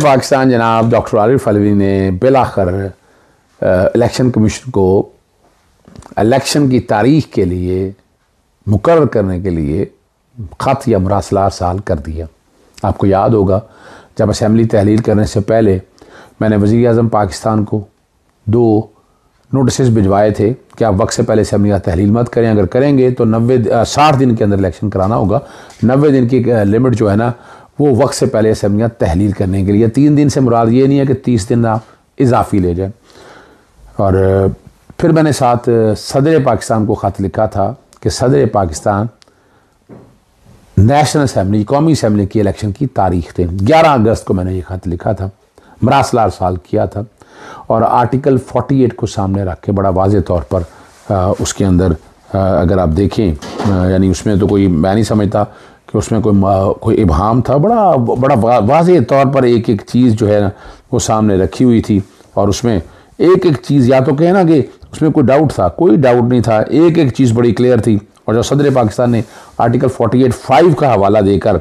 पाकिस्तान जनाब डॉक्टर आरिफ अलवी ने बिलाखर इलेक्शन कमीशन को इलेक्शन की तारीख के लिए मुकर करने के लिए ख़त या मरासला साल कर दिया आपको याद होगा जब असम्बली तहलील करने से पहले मैंने वज़ी अजम पाकिस्तान को दो नोटिस भिजवाए थे कि आप वक्त से पहले असम्बली का तहलील मत करें अगर करेंगे तो नबे साठ दिन के अंदर इलेक्शन कराना होगा नबे दिन की लिमिट जो है ना वो वक्त से पहले असम्बलियाँ तहलील करने के लिए तीन दिन से मुराद ये नहीं है कि तीस दिन आप इजाफी ले जाए और फिर मैंने साथ सदर पाकिस्तान को ख़त लिखा था कि सदर पाकिस्तान नेशनल असम्बली कौमी असम्बली की इलेक्शन की तारीख दें ग्यारह अगस्त को मैंने ये ख़त लिखा था मरासला साल किया था और आर्टिकल 48 को सामने रख के बड़ा वाज तौर पर आ, उसके अंदर आ, अगर आप देखें यानी उसमें तो कोई मैं नहीं समझता कि उसमें कोई कोई इबहम था बड़ा बड़ा वाज तौर पर एक एक चीज़ जो है ना वो सामने रखी हुई थी और उसमें एक एक चीज़ या तो कहना कि उसमें कोई डाउट था कोई डाउट नहीं था एक एक चीज़ बड़ी क्लियर थी और जब सदर पाकिस्तान ने आर्टिकल फोर्टी एट फाइव का हवाला देकर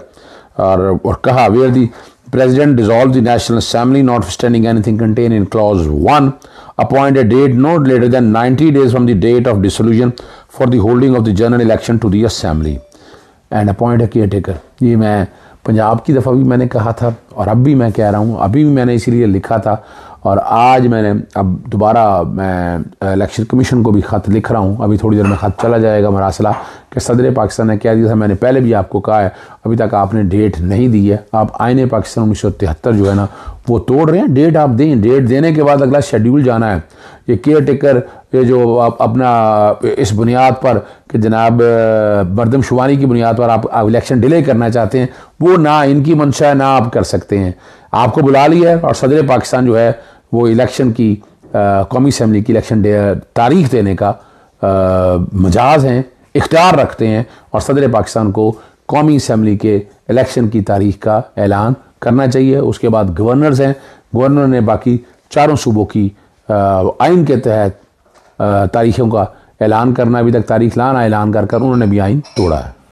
और और कहा where the president dissolve the national assembly not standing anything contained in clause one appoint a date not later than 90 days from the date of dissolution for the holding of the general election to the assembly and appoint a caretaker ये मैं पंजाब की दफ़ा भी मैंने कहा था और अब भी मैं कह रहा हूँ अभी भी मैंने इसीलिए लिखा था और आज मैंने अब दोबारा मैं इलेक्शन कमीशन को भी ख़त लिख रहा हूँ अभी थोड़ी देर में ख़त चला जाएगा मरासला कि सदर पाकिस्तान ने क्या दिया था मैंने पहले भी आपको कहा है अभी तक आपने डेट नहीं दी है आप आईने पाकिस्तान उन्नीस जो है ना वो तोड़ रहे हैं डेट आप दें डेट देने के बाद अगला शेड्यूल जाना है ये केयर टेकर ये जो आप अपना इस बुनियाद पर कि जनाब बरदम शुमारी की बुनियाद पर आप इलेक्शन डिले करना चाहते हैं वो ना इनकी मंशा है ना आप कर सकते हैं आपको बुला लिया है और सदर पाकिस्तान जो है वो इलेक्शन की कौमी असम्बली की इलेक्शन तारीख देने का मजाज हैं इख्तियार रखते हैं और सदर पाकिस्तान को कौमी असम्बली के इलेक्शन की तारीख का ऐलान करना चाहिए उसके बाद गवर्नर्स हैं गवर्नर ने बाकी चारों सूबों की आइन के तहत तारीखों का ऐलान करना अभी तक तारीख लाना ऐलान कर कर उन्होंने भी आइन तोड़ा है